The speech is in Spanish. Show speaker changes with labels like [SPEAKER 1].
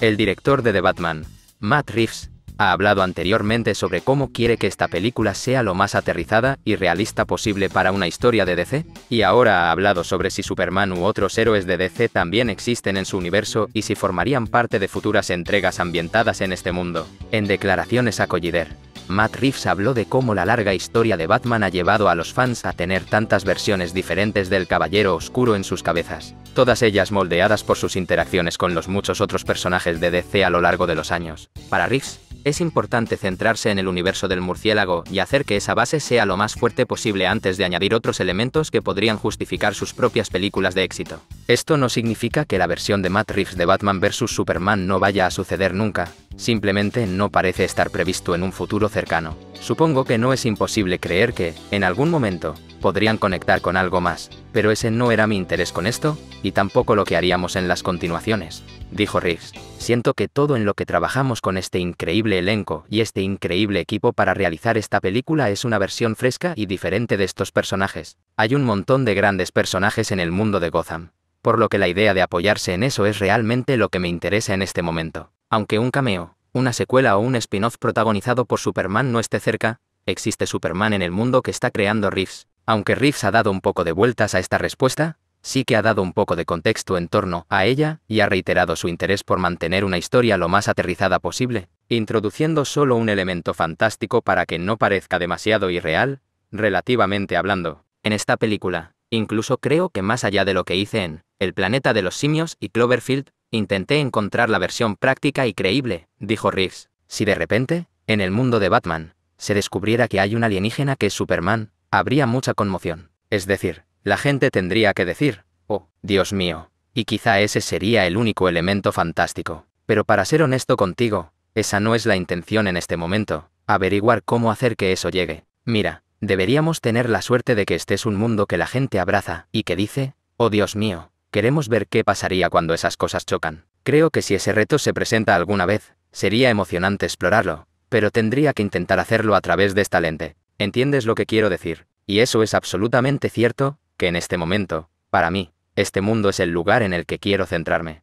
[SPEAKER 1] El director de The Batman, Matt Reeves, ha hablado anteriormente sobre cómo quiere que esta película sea lo más aterrizada y realista posible para una historia de DC, y ahora ha hablado sobre si Superman u otros héroes de DC también existen en su universo y si formarían parte de futuras entregas ambientadas en este mundo, en declaraciones a Collider. Matt Reeves habló de cómo la larga historia de Batman ha llevado a los fans a tener tantas versiones diferentes del Caballero Oscuro en sus cabezas, todas ellas moldeadas por sus interacciones con los muchos otros personajes de DC a lo largo de los años. Para Reeves, es importante centrarse en el universo del murciélago y hacer que esa base sea lo más fuerte posible antes de añadir otros elementos que podrían justificar sus propias películas de éxito. Esto no significa que la versión de Matt Reeves de Batman vs Superman no vaya a suceder nunca, simplemente no parece estar previsto en un futuro cercano. Supongo que no es imposible creer que, en algún momento, podrían conectar con algo más, pero ese no era mi interés con esto, y tampoco lo que haríamos en las continuaciones, dijo Reeves. Siento que todo en lo que trabajamos con este increíble elenco y este increíble equipo para realizar esta película es una versión fresca y diferente de estos personajes. Hay un montón de grandes personajes en el mundo de Gotham, por lo que la idea de apoyarse en eso es realmente lo que me interesa en este momento. Aunque un cameo, una secuela o un spin-off protagonizado por Superman no esté cerca, existe Superman en el mundo que está creando Reeves, aunque Reeves ha dado un poco de vueltas a esta respuesta, sí que ha dado un poco de contexto en torno a ella y ha reiterado su interés por mantener una historia lo más aterrizada posible, introduciendo solo un elemento fantástico para que no parezca demasiado irreal, relativamente hablando. En esta película, incluso creo que más allá de lo que hice en El planeta de los simios y Cloverfield, intenté encontrar la versión práctica y creíble, dijo Reeves. Si de repente, en el mundo de Batman, se descubriera que hay un alienígena que es Superman, habría mucha conmoción. Es decir, la gente tendría que decir, oh, Dios mío, y quizá ese sería el único elemento fantástico. Pero para ser honesto contigo, esa no es la intención en este momento, averiguar cómo hacer que eso llegue. Mira, deberíamos tener la suerte de que este es un mundo que la gente abraza y que dice, oh Dios mío, queremos ver qué pasaría cuando esas cosas chocan. Creo que si ese reto se presenta alguna vez, sería emocionante explorarlo, pero tendría que intentar hacerlo a través de esta lente. ¿Entiendes lo que quiero decir? Y eso es absolutamente cierto, que en este momento, para mí, este mundo es el lugar en el que quiero centrarme.